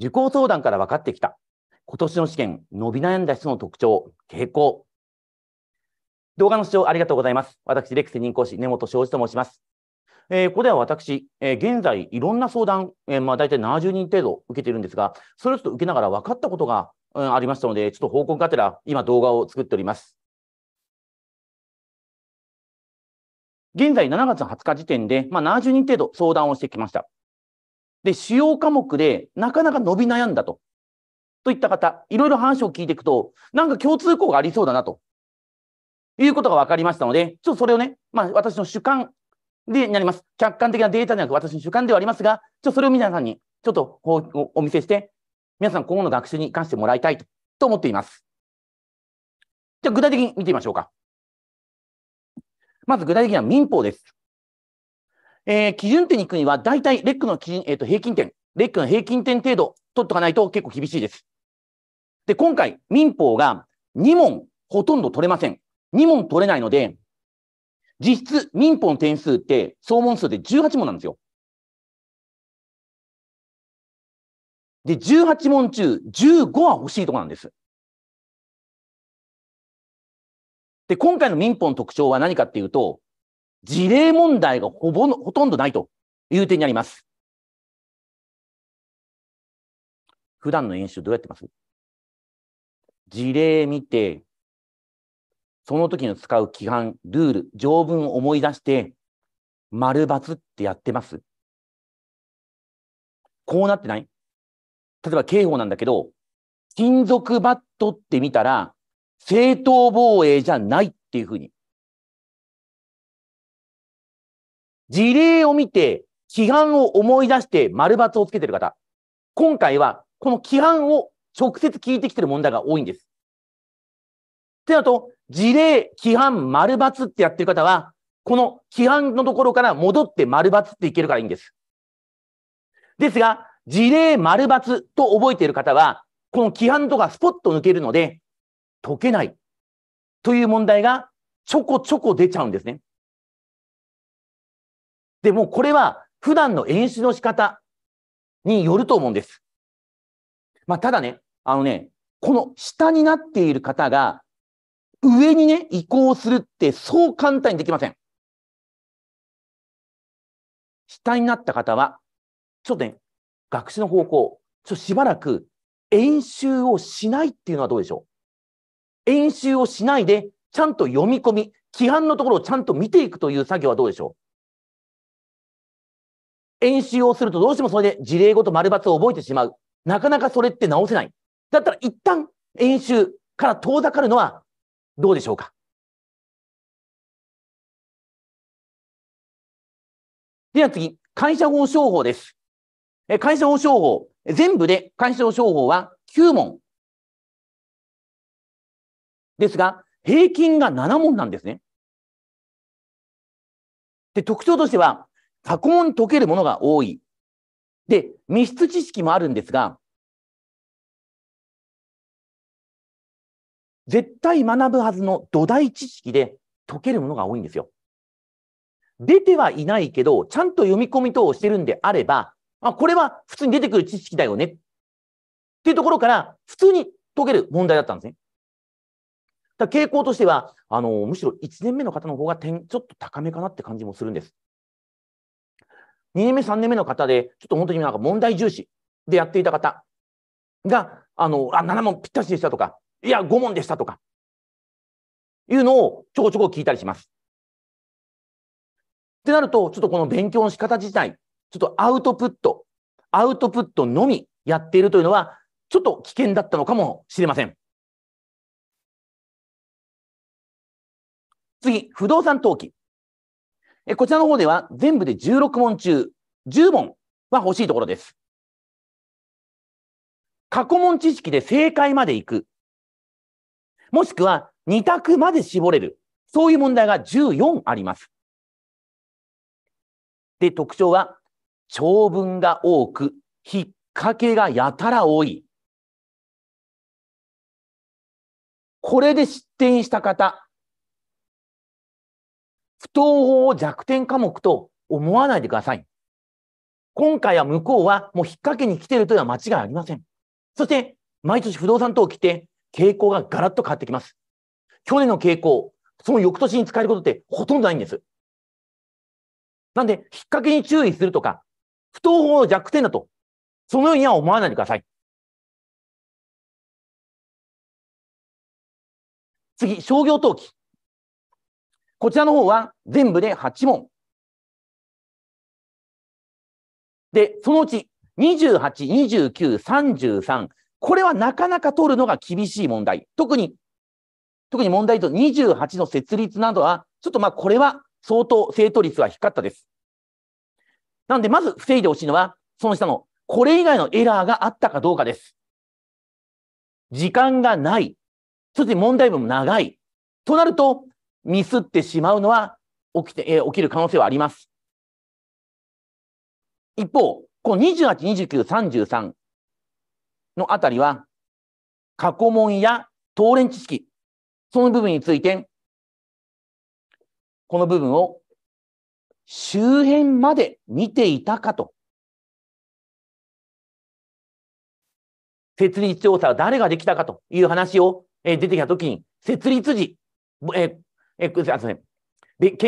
受講相談から分かってきた。今年の試験、伸び悩んだ人の特徴、傾向。動画の視聴ありがとうございます。私、レクセ任講師、根本庄司と申します。えー、ここでは私、えー、現在、いろんな相談、えー、まあ、大体70人程度受けているんですが、それをちょっと受けながら分かったことが、うん、ありましたので、ちょっと報告がてら、今、動画を作っております。現在、7月20日時点で、まあ、70人程度相談をしてきました。で、主要科目でなかなか伸び悩んだと。といった方、いろいろ話を聞いていくと、なんか共通項がありそうだなと。いうことが分かりましたので、ちょっとそれをね、まあ私の主観でなります。客観的なデータではなく私の主観ではありますが、ちょっとそれを皆さんにちょっとお見せして、皆さん今後の学習に関してもらいたいと思っています。じゃあ具体的に見てみましょうか。まず具体的には民法です。えー、基準点に行くには、大体レックの基準、えー、と平均点、レックの平均点程度取っとかないと結構厳しいです。で、今回、民法が2問ほとんど取れません。2問取れないので、実質民法の点数って総問数で18問なんですよ。で、18問中15は欲しいとこなんです。で、今回の民法の特徴は何かっていうと、事例問題がほぼほとんどないという点になります。普段の演習どうやってます事例見て、その時の使う規範、ルール、条文を思い出して、丸×ってやってますこうなってない例えば刑法なんだけど、金属バットって見たら、正当防衛じゃないっていうふうに事例を見て、規範を思い出して丸抜をつけてる方。今回は、この規範を直接聞いてきてる問題が多いんです。ってなると、事例、規範、丸抜ってやってる方は、この規範のところから戻って丸抜っていけるからいいんです。ですが、事例、丸抜と覚えている方は、この規範とかスポッと抜けるので、解けないという問題がちょこちょこ出ちゃうんですね。でもこれは普段の演出の仕方によると思うんです。まあ、ただね、あのね、この下になっている方が上にね、移行するってそう簡単にできません。下になった方は、ちょっとね、学習の方向、ちょっとしばらく演習をしないっていうのはどうでしょう演習をしないで、ちゃんと読み込み、規範のところをちゃんと見ていくという作業はどうでしょう演習をするとどうしてもそれで事例ごと丸抜を覚えてしまう。なかなかそれって直せない。だったら一旦演習から遠ざかるのはどうでしょうかでは次、会社法商法です。え会社法商法、全部で会社法商法は9問。ですが、平均が7問なんですね。で、特徴としては、多根に溶けるものが多い。で、密室知識もあるんですが、絶対学ぶはずの土台知識で解けるものが多いんですよ。出てはいないけど、ちゃんと読み込み等をしてるんであれば、あ、これは普通に出てくる知識だよね。っていうところから、普通に解ける問題だったんですね。だ傾向としては、あの、むしろ1年目の方の方が点、ちょっと高めかなって感じもするんです。2年目、3年目の方で、ちょっと本当になんか問題重視でやっていた方が、あの、あ、7問ぴったしでしたとか、いや、5問でしたとか、いうのをちょこちょこ聞いたりします。ってなると、ちょっとこの勉強の仕方自体、ちょっとアウトプット、アウトプットのみやっているというのは、ちょっと危険だったのかもしれません。次、不動産登記。えこちらの方では全部で16問中10問は欲しいところです。過去問知識で正解までいく。もしくは2択まで絞れる。そういう問題が14あります。で、特徴は長文が多く、引っ掛けがやたら多い。これで失点した方、不当法を弱点科目と思わないでください。今回は向こうはもう引っ掛けに来ているというのは間違いありません。そして、毎年不動産登記って傾向がガラッと変わってきます。去年の傾向、その翌年に使えることってほとんどないんです。なんで、引っ掛けに注意するとか、不当法の弱点だと、そのようには思わないでください。次、商業登記。こちらの方は全部で8問。で、そのうち28、29、33。これはなかなか取るのが厳しい問題。特に、特に問題と28の設立などは、ちょっとまあこれは相当正答率は低かったです。なんで、まず防いでほしいのは、その下の、これ以外のエラーがあったかどうかです。時間がない。そして問題文も長い。となると、ミスってしまうのは起きて、えー、起きる可能性はあります。一方、この28、29、33のあたりは、過去問や当連知識、その部分について、この部分を周辺まで見ていたかと。設立調査は誰ができたかという話を、えー、出てきたときに、設立時、えー、えあとね、ん、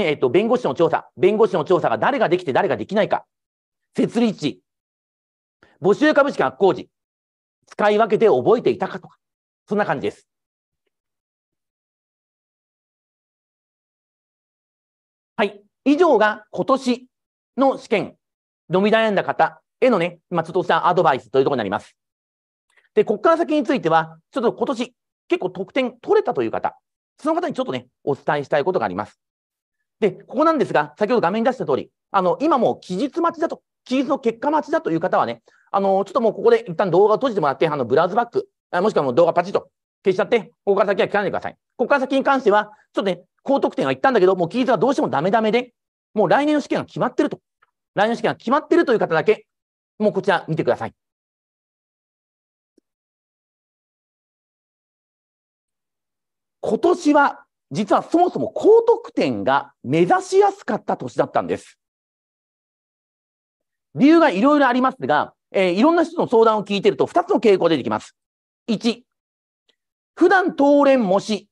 えっと、弁護士の調査、弁護士の調査が誰ができて誰ができないか、設立地、募集株式発行時、使い分けて覚えていたかとか、そんな感じです。はい、以上が今年の試験、伸び悩んだ方へのね、まあ、ちょっとしたアドバイスというところになります。で、ここから先については、ちょっと今年、結構得点取れたという方、その方にちょっとね、お伝えしたいことがあります。で、ここなんですが、先ほど画面に出した通り、あの、今もう期日待ちだと、期日の結果待ちだという方はね、あの、ちょっともうここで一旦動画を閉じてもらって、あの、ブラウズバック、もしくはもう動画パチッと消しちゃって、ここから先は切らないでください。ここから先に関しては、ちょっとね、高得点は言ったんだけど、もう期日はどうしてもダメダメで、もう来年の試験が決まってると。来年の試験が決まってるという方だけ、もうこちら見てください。今年は実はそもそも高得点が目指しやすかった年だったんです。理由がいろいろありますが、えー、いろんな人の相談を聞いてると2つの傾向が出てきます。1、普段通れん模試、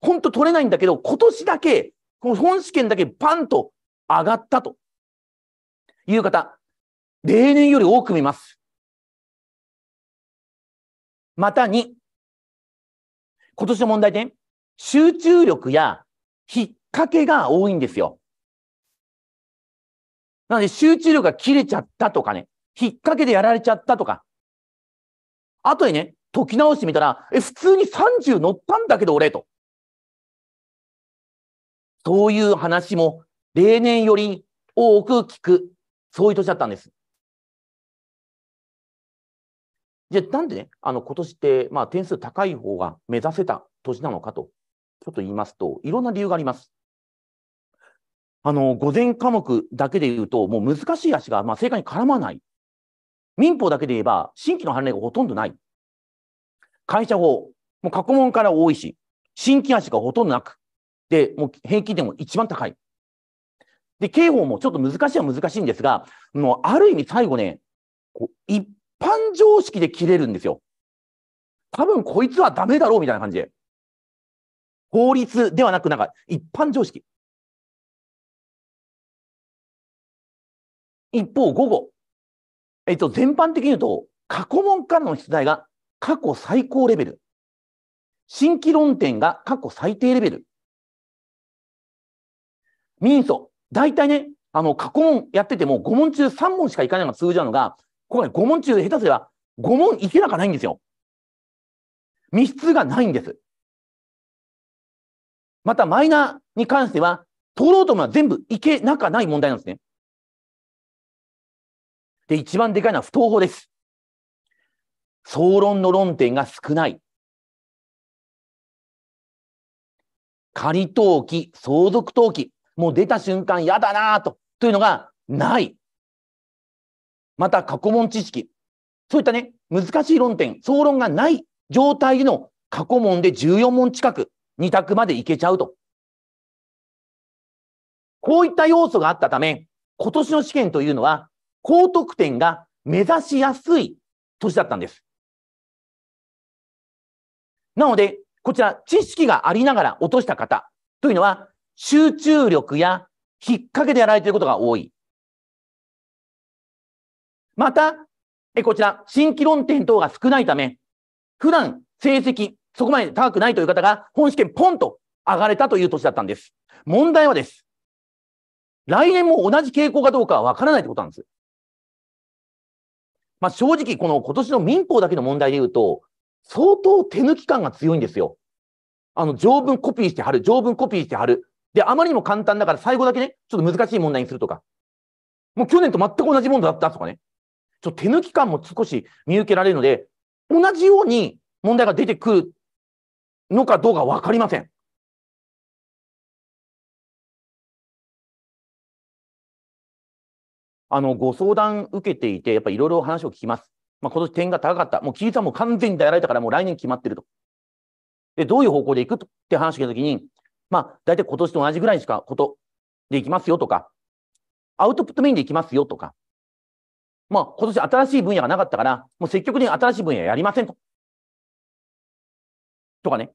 ほんと取れないんだけど、今年だけ、この本試験だけパンと上がったという方、例年より多く見ます。また2、今年の問題点、集中力や引っ掛けが多いんですよ。なので集中力が切れちゃったとかね、引っ掛けでやられちゃったとか。あとでね、解き直してみたら、え、普通に30乗ったんだけど俺と。そういう話も例年より多く聞く、そういう年だったんです。じゃあなんでね、あの今年って、まあ、点数高い方が目指せた年なのかとちょっと言いますと、いろんな理由があります。あの、午前科目だけで言うと、もう難しい足が、まあ、正解に絡まない。民法だけで言えば、新規の判例がほとんどない。会社法、もう過去問から多いし、新規足がほとんどなく、で、もう平均点も一番高い。で、刑法もちょっと難しいは難しいんですが、もうある意味最後ね、こう一般常識で切れるんですよ。多分こいつはダメだろうみたいな感じで。法律ではなく、なんか一般常識。一方、午後、えっと、全般的に言うと、過去問からの出題が過去最高レベル。新規論点が過去最低レベル。民訴。大体ね、あの、過去問やってても5問中3問しかいかないのが通常なのが、今回5問中下手すれば5問いけなくないんですよ。密室がないんです。またマイナーに関しては、通ろうとも全部いけなかない問題なんですね。で、一番でかいのは不当法です。総論の論点が少ない。仮登記、相続登記、もう出た瞬間嫌だなと、というのがない。また過去問知識、そういったね、難しい論点、総論がない状態での過去問で14問近く2択までいけちゃうと。こういった要素があったため、今年の試験というのは、高得点が目指しやすい年だったんです。なので、こちら、知識がありながら落とした方というのは、集中力やきっかけでやられていることが多い。また、こちら、新規論点等が少ないため、普段成績、そこまで高くないという方が本試験ポンと上がれたという年だったんです。問題はです。来年も同じ傾向かどうかはわからないってことなんです。まあ、正直、この今年の民法だけの問題で言うと、相当手抜き感が強いんですよ。あの、条文コピーして貼る、条文コピーして貼る。で、あまりにも簡単だから最後だけね、ちょっと難しい問題にするとか。もう去年と全く同じ問題だったとかね。ちょっと手抜き感も少し見受けられるので、同じように問題が出てくるのかどうか分かりません。あのご相談受けていて、やっぱりいろいろ話を聞きます。まあ、今年点が高かった。もう、キリさんも完全にえられたから、もう来年決まってると。で、どういう方向でいくって話を聞いたときに、まあ、大体今年と同じぐらいしかことで行きますよとか、アウトプットメインでいきますよとか、まあ、今年新しい分野がなかったから、もう積極的に新しい分野やりませんと。とかね、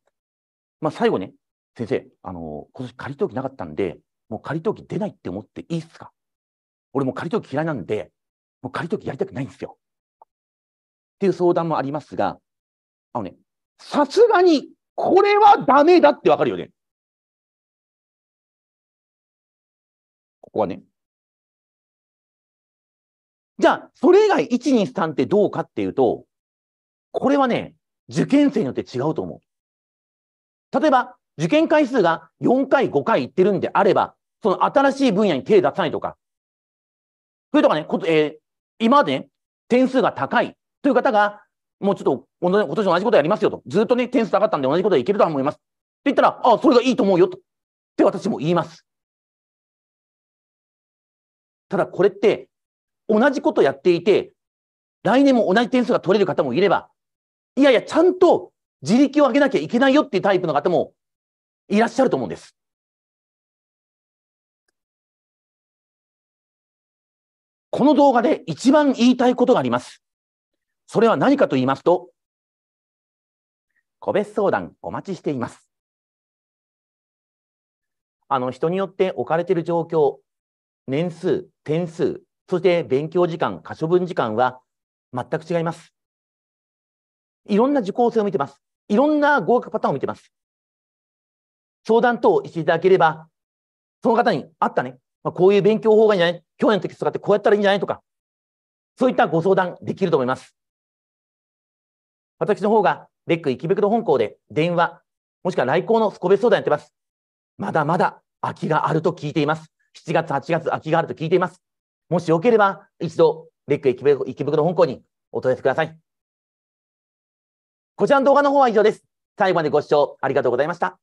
まあ、最後ね、先生、あの今年仮登記なかったんで、もう仮登記出ないって思っていいっすか俺も仮登記嫌いなんで、もう仮登記やりたくないんですよ。っていう相談もありますが、あのね、さすがにこれはダメだってわかるよね。ここはね。じゃあ、それ以外1、2、3ってどうかっていうと、これはね、受験生によって違うと思う。例えば、受験回数が4回、5回いってるんであれば、その新しい分野に手出さないとか、それとかね、こえー、今までね、点数が高いという方が、もうちょっと今年同じことやりますよと、ずっとね、点数下がったんで同じことはいけると思います。って言ったら、ああ、それがいいと思うよと、って私も言います。ただこれって、同じことやっていて、来年も同じ点数が取れる方もいれば、いやいや、ちゃんと自力を上げなきゃいけないよっていうタイプの方もいらっしゃると思うんです。この動画で一番言いたいことがあります。それは何かと言いますと、個別相談お待ちしています。あの、人によって置かれている状況、年数、点数、そして勉強時間、可処分時間は全く違います。いろんな受講生を見てます。いろんな合格パターンを見てます。相談等をしていただければ、その方にあったね、まあ、こういう勉強法がいいんじゃない去年のテキストがあってこうやったらいいんじゃないとか、そういったご相談できると思います。私の方が、レック池袋本校で電話、もしくは来校の個別相談やってます。まだまだ空きがあると聞いています。7月、8月、空きがあると聞いています。もしよければ、一度、レック池袋本校にお問い合わせください。こちらの動画の方は以上です。最後までご視聴ありがとうございました。